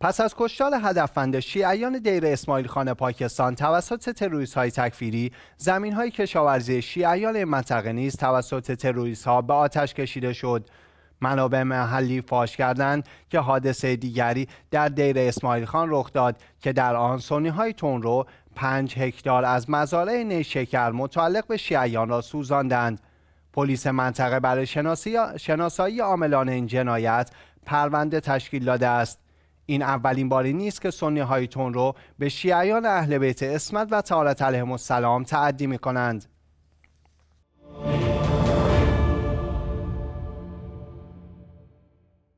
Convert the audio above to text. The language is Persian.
پس از کشتار هدفمند شیعیان دیر اسماعیل خان پاکستان توسط تروریست های تکفیری زمین های کشاورزی شیعیان منطقه نیز توسط تروریست ها به آتش کشیده شد منابع محلی فاش کردند که حادثه دیگری در دیر اسماعیل خان رخ داد که در آن سنی های رو پنج هکتار از مزارع نیشکر متعلق به شیعیان را سوزاندند پلیس منطقه برای شناسایی عاملان این جنایت پرونده تشکیل داده است این اولین باری نیست که سنی هایتون رو به شیعیان اهل بیت اسمت و تعالی علیهم السلام تعدی می کنند